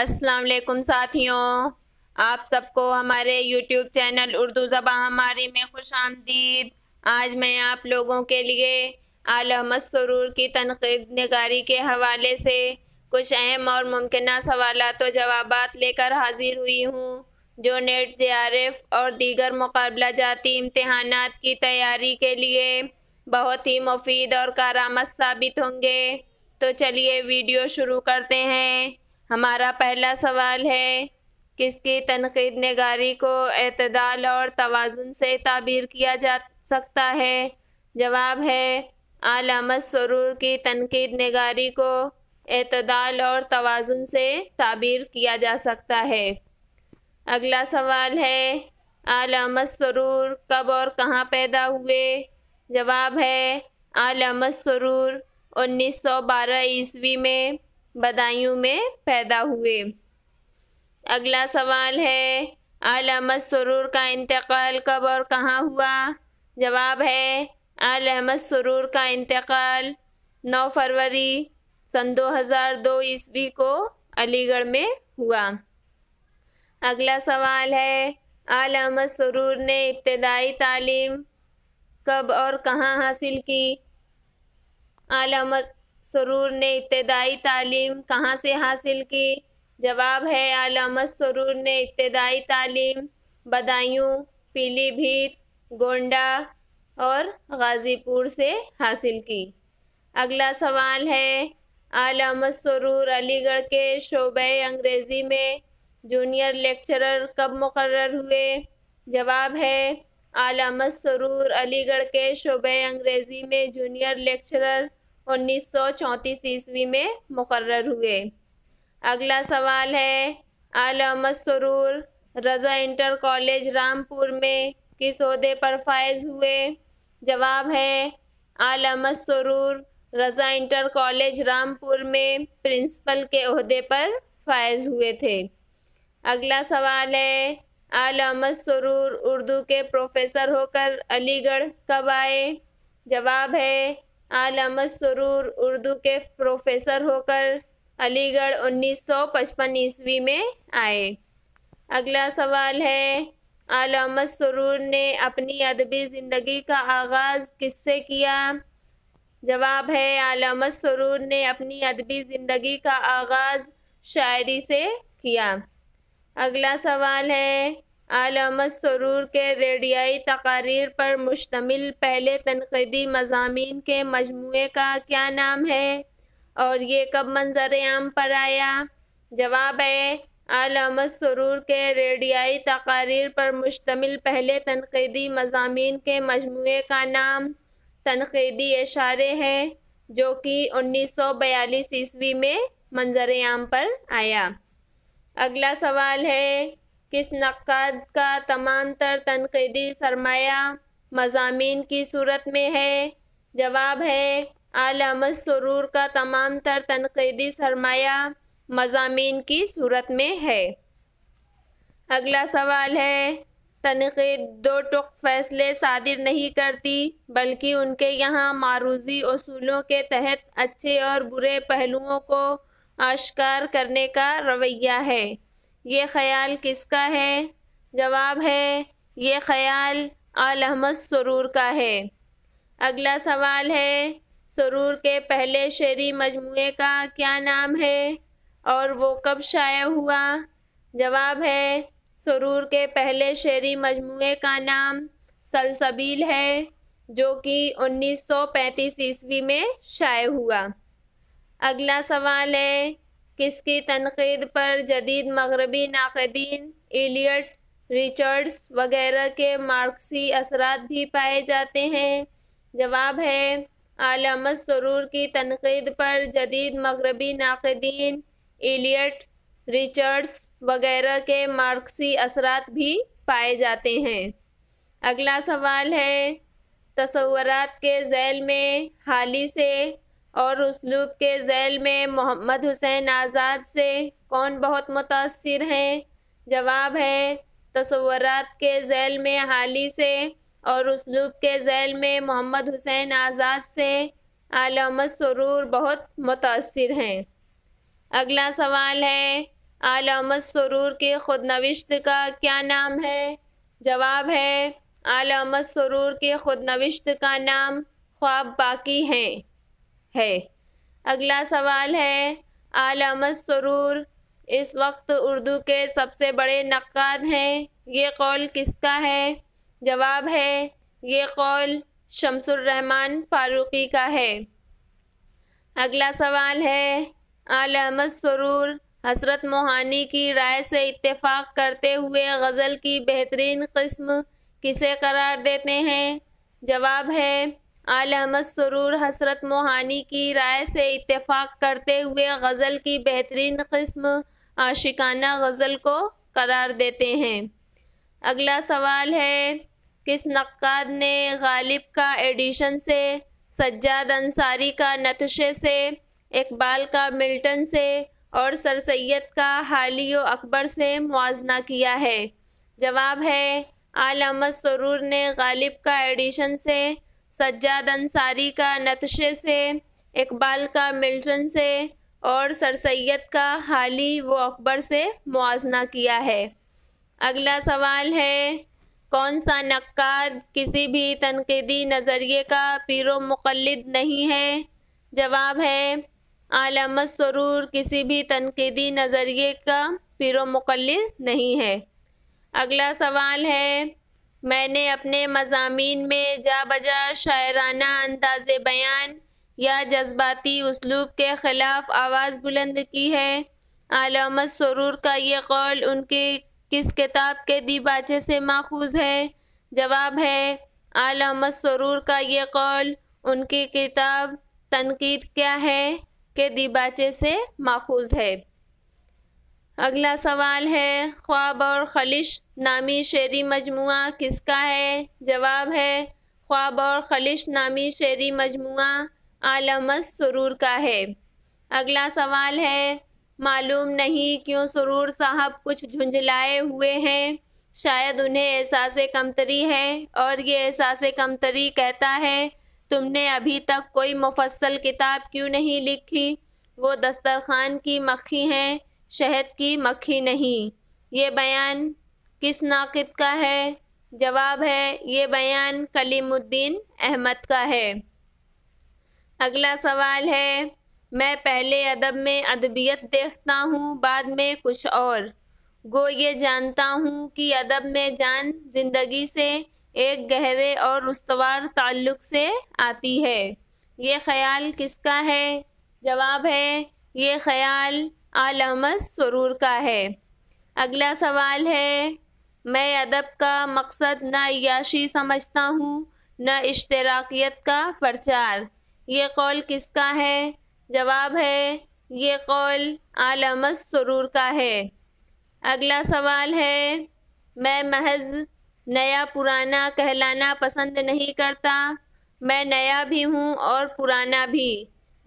अस्सलाम वालेकुम साथियों आप सबको हमारे यूट्यूब चैनल उर्दू ज़बा हमारी में खुश आमदीद आज मैं आप लोगों के लिए आलमत सरूर की तनकीद नगारी के हवाले से कुछ अहम और मुमकिन सवाल व जवाब लेकर हाजिर हुई हूँ जो नेट जे आर एफ और दीगर मुकाबला जाती इम्तहान की तैयारी के लिए बहुत ही मुफीद और कारामद साबित होंगे तो चलिए वीडियो शुरू करते हैं हमारा पहला सवाल है किसकी तनकीद नगारी को अतदाल और तोज़ुन से ताबीर किया जा सकता है जवाब है आलामत सरूर की तनकीद नगारी को अतदाल और तोज़ुन से ताबीर किया जा सकता है अगला सवाल है आलामत सरूर कब और कहाँ पैदा हुए जवाब है आलामत सरूर 1912 ईस्वी में बदायूं में पैदा हुए अगला सवाल है अहमद सरूर का इंतकाल कब और कहाँ हुआ जवाब है आल अहमद सरूर का इंतकाल 9 फरवरी सन 2002 ईस्वी को अलीगढ़ में हुआ अगला सवाल है आल अहमद सरूर ने इब्तदाई तालीम कब और कहाँ हासिल की आल अहमद सरूर ने इब्तदाई तालीम कहाँ से हासिल की जवाब है आलामत सरूर ने इब्तदाई तालीम बदायूं पीलीभीत गोंडा और गाज़ीपुर से हासिल की अगला सवाल है आलामत सरूर अलीगढ़ के शोबे अंग्रेज़ी में जूनियर लेक्चरर कब मुकर हुए जवाब है आलामत सरूर अलीगढ़ के शोबे अंग्रेज़ी में जूनियर लेक्चरर उन्नीस सौ चौंतीस ईस्वी में मुकर हुए अगला सवाल है आल अहमद सरूर रज़ा इंटर कॉलेज रामपुर में किस अहदे पर फायज हुए जवाब है आल अहमद सरूर रज़ा इंटर कॉलेज रामपुर में प्रिंसिपल के अहदे पर फायज हुए थे अगला सवाल है आल अहमद सरूर उर्दू के प्रोफेसर होकर अलीगढ़ कब आए जवाब है अहमद सरूर उर्दू के प्रोफेसर होकर अलीगढ़ 1955 ईस्वी में आए अगला सवाल है अहमद सरूर ने अपनी अदबी ज़िंदगी का आगाज़ किससे किया जवाब है अहमद सरूर ने अपनी अदबी ज़िंदगी का आगाज़ शायरी से किया अगला सवाल है आलमत सरूर के रेडियाई तकारीर पर मुश्तमिल पहले तनकीदी मजामी के मजमू का क्या नाम है और ये कब मंजर आम पर आया जवाब है आलमत सरूर के रेडियाई तकारीर पर मुश्तमिल पहले तनकीदी मजामी के मजमू का नाम तनकीदी इशारे है जो कि 1942 ईस्वी में मंजर आम पर आया अगला सवाल है किस नक़ाद का तमाम तर तनकीदी सरमाया मजामी की सूरत में है जवाब है आलम सरूर का तमाम तर तनकीदी सरमाया मजामी की सूरत में है अगला सवाल है तनकीद दो टुक फैसले शादिर नहीं करती बल्कि उनके यहाँ मारूजी असूलों के तहत अच्छे और बुरे पहलुओं को आश्कार करने का रवैया है ये ख्याल किसका है जवाब है ये ख्याल आलहमद सरूर का है अगला सवाल है सरूर के पहले शेरी मजमू का क्या नाम है और वो कब शाया हुआ जवाब है सरूर के पहले शेरी मजमू का नाम सलसबील है जो कि 1935 ईस्वी में शाये हुआ अगला सवाल है किसकी तनकीद पर जदीद मगरबी नाकदीन एलियट रिचर्ड्स वगैरह के मार्क्सी असरात भी पाए जाते हैं जवाब है आलमत सरूर की तनकीद पर जदीद मगरबी नाकदीन एलियट रिचर्ड्स वगैरह के मार्क्सी असरात भी पाए जाते हैं अगला सवाल है तस्वरत के जैल में हाली से और उसलूब के जैल में मोहम्मद हुसैन आज़ाद से कौन बहुत मुतासर हैं जवाब है तस्वरत के झैल में हाली से और उसलूब के जैल में मोहम्मद हुसैन आज़ाद से आलमद सरूर बहुत मुतासर हैं अगला सवाल है आलमद सरूर के खुद नविश्त का क्या नाम है जवाब है आलमद सरूर के खुद नविश्त का नाम ख्वाब बाकी हैं है अगला सवाल है आलामत सरूर इस वक्त उर्दू के सबसे बड़े नक्काद हैं ये कौल किसका है जवाब है ये कौल रहमान फारूकी का है अगला सवाल है आल अहमद सरूर हसरत मोहानी की राय से इत्तेफाक करते हुए गज़ल की बेहतरीन कस्म किसे करार देते हैं जवाब है अहमद सरूर हसरत मोहानी की राय से इतफ़ाक़ करते हुए गज़ल की बेहतरीन कस्म आशिकाना गज़ल को करार देते हैं अगला सवाल है किस नक्काद ने गालिब का एडिशन से सज्जाद अंसारी का नतशे से इकबाल का मिल्टन से और सर सैद का व अकबर से मुजना किया है जवाब है आल अहमद सरूर ने गालिब का एडिशन से सज्जाद अंसारी का नतशे से इकबाल का मिल्टन से और सर सैद का हाली व अकबर से मुआजना किया है अगला सवाल है कौन सा नक्का किसी भी तनकीदी नज़रिए का पिर मुकलद नहीं है जवाब है आलमत सरूर किसी भी तनकीदी नज़रिए का पिर मुकलद नहीं है अगला सवाल है मैंने अपने मजामी में जा बजा शायराना अंदाज बयान या जज्बाती उसलूब के ख़िलाफ़ आवाज़ बुलंद की है आलामत सरूर का ये कौल उनके किस किताब के दीबाचे से माखूज है जवाब है आलामत सरूर का ये कौल उनकी किताब तनकीद क्या है के दीबाचे से माखूज है अगला सवाल है ख्वाब और खलिश नामी शेरी मजमू किसका है जवाब है ख्वाब और खलिश नामी शेरी मजमू आलमस सुरूर का है अगला सवाल है मालूम नहीं क्यों सुरूर साहब कुछ झुंझलाए हुए हैं शायद उन्हें एहसास कमतरी है और ये एहसास कमतरी कहता है तुमने अभी तक कोई मुफसल किताब क्यों नहीं लिखी वो दस्तरखान की मक्खी हैं शहद की मक्खी नहीं ये बयान किस नाक़द का है जवाब है ये बयान कलीमुद्दीन अहमद का है अगला सवाल है मैं पहले अदब में अदबियत देखता हूँ बाद में कुछ और गो ये जानता हूँ कि अदब में जान जिंदगी से एक गहरे और उसवार ताल्लुक से आती है ये ख्याल किसका है जवाब है ये ख्याल आलमस सुरूर का है अगला सवाल है मैं अदब का मकसद न याशी समझता हूँ न इश्तराकियत का प्रचार ये कौल किसका है जवाब है ये कौल आलमत सरूर का है अगला सवाल है मैं महज नया पुराना कहलाना पसंद नहीं करता मैं नया भी हूँ और पुराना भी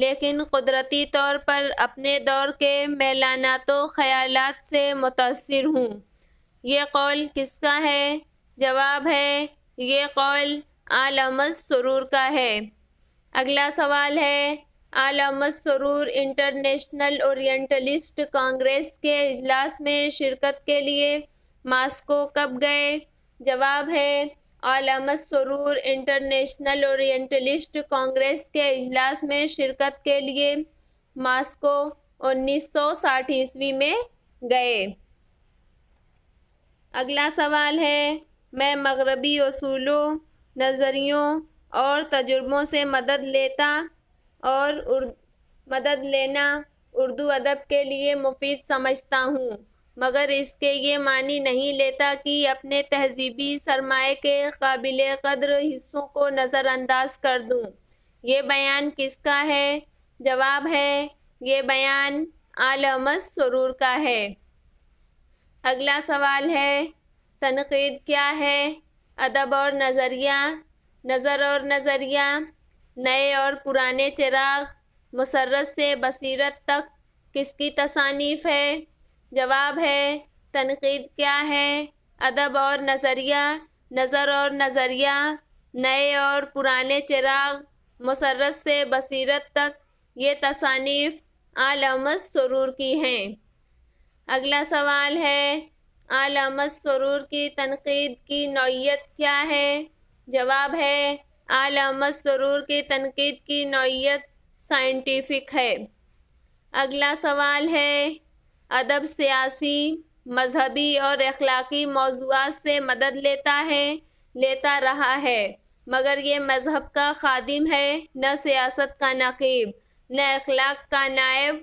लेकिन कुदरती तौर पर अपने दौर के मैलानातो ख्याल से मुतासर हूँ ये कौल किसका है जवाब है ये कौल आलमद सरूर का है अगला सवाल है Aal Ahmad Suroor international orientalist congress के इजलास में शिरकत के लिए मास्को कब गए जवाब है Aal Ahmad Suroor international orientalist congress के इजलास में शिरकत के लिए मास्को 1960 ईस्वी में गए अगला सवाल है मैं मगरबी असूलों नज़रियों और तजुर्बों से मदद लेता और मदद लेना उर्दू अदब के लिए मुफीद समझता हूँ मगर इसके ये मानी नहीं लेता कि अपने तहजीबी सरमाए के काबिल कदर हिस्सों को नज़रअंदाज कर दूँ ये बयान किसका है जवाब है ये बयान आलमस सरूर का है अगला सवाल है तनकीद क्या है अदब और नज़रिया नज़र और नज़रिया नए और पुराने चिराग मसरत से बसीरत तक किसकी तसानीफ़ है जवाब है तनकीद क्या है अदब और नज़रिया नज़र और नज़रिया नए और पुराने चिराग मसरत से बसीरत तक ये तसानीफ आलमत सरूर की हैं अगला सवाल है आलमत सरूर की तनकीद की नौीयत क्या है जवाब है आलमत सरूर की तनकीद की नौीयत साइंटिफिक है अगला सवाल है अदब सियासी मजहबी और अखलाकी मौजूद से मदद लेता है लेता रहा है मगर ये मज़हब का खादिम है न सियासत का नकीब न अखलाक का नायब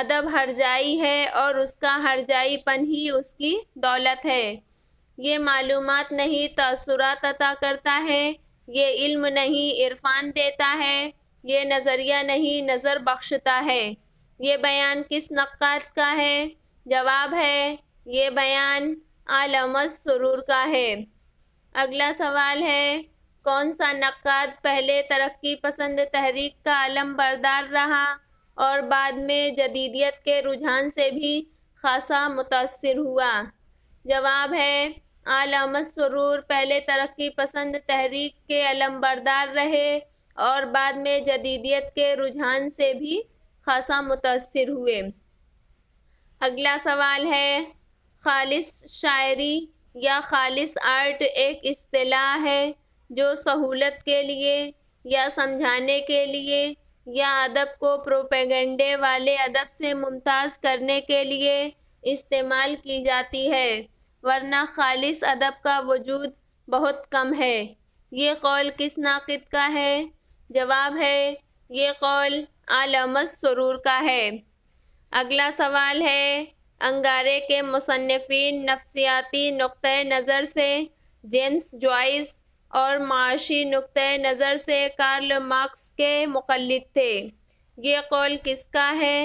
अदब हरजाई है और उसका हरजाईपन ही उसकी दौलत है ये मालूम नहीं तसरत अता करता है ये इल्म नहीं इरफान देता है ये नज़रिया नहीं नज़र बख्शता है ये बयान किस नक़ाद का है जवाब है ये बयान आलमत सुरूर का है अगला सवाल है कौन सा नक़ाद पहले तरक्की पसंद तहरीक का आलम बरदार रहा और बाद में जदीदियत के रुझान से भी खासा मुतासर हुआ जवाब है आलम सुरूर पहले तरक्की पसंद तहरीक के आलम बरदार रहे और बाद में जदीदियत के रुझान से भी खासा मुतासर हुए अगला सवाल है खालिस शायरी या खालिस आर्ट एक अतलाह है जो सहूलत के लिए या समझाने के लिए या अदब को प्रोपेगेंडे वाले अदब से मुमताज़ करने के लिए इस्तेमाल की जाती है वरना खालिस अदब का वजूद बहुत कम है ये कौल किस नाकिद का है जवाब है ये कौल आलमस सरूर का है अगला सवाल है अंगारे के मुसनफिन नफसियाती नुक़ नज़र से जेम्स जॉइस और माशी नुक़ नज़र से कार्ल मार्क्स के मुखल थे ये कौल किसका है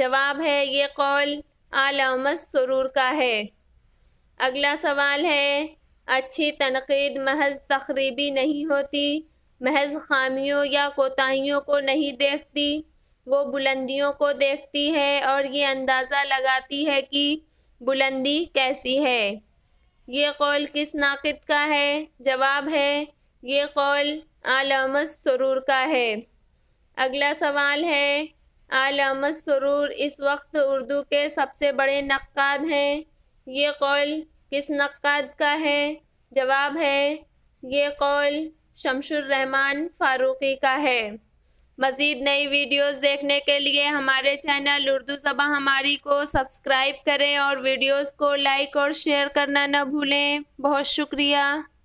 जवाब है ये कौल आलमस सरूर का है अगला सवाल है अच्छी तनकीद महज तकरीबी नहीं होती महज खामियों या कोताहियों को नहीं देखती वो बुलंदियों को देखती है और ये अंदाज़ा लगाती है कि बुलंदी कैसी है ये कौल किस नाकद का है जवाब है ये कौल आलामत सरूर का है अगला सवाल है आलमत सरूर इस वक्त उर्दू के सबसे बड़े नक्काद हैं ये कौल किस नक्काद का है जवाब है ये कौल शमशुर रहमान फारूकी का है मज़ीद नई वीडियोस देखने के लिए हमारे चैनल उर्दू सबा हमारी को सब्सक्राइब करें और वीडियोस को लाइक और शेयर करना न भूलें बहुत शुक्रिया